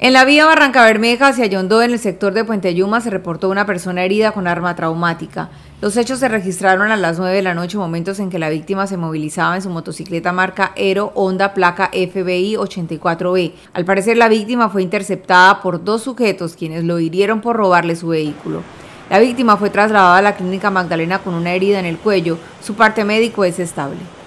En la vía Barranca Bermeja hacia Yondó, en el sector de Puente Yuma, se reportó una persona herida con arma traumática. Los hechos se registraron a las 9 de la noche, momentos en que la víctima se movilizaba en su motocicleta marca Ero Honda placa FBI 84B. Al parecer, la víctima fue interceptada por dos sujetos quienes lo hirieron por robarle su vehículo. La víctima fue trasladada a la clínica Magdalena con una herida en el cuello. Su parte médico es estable.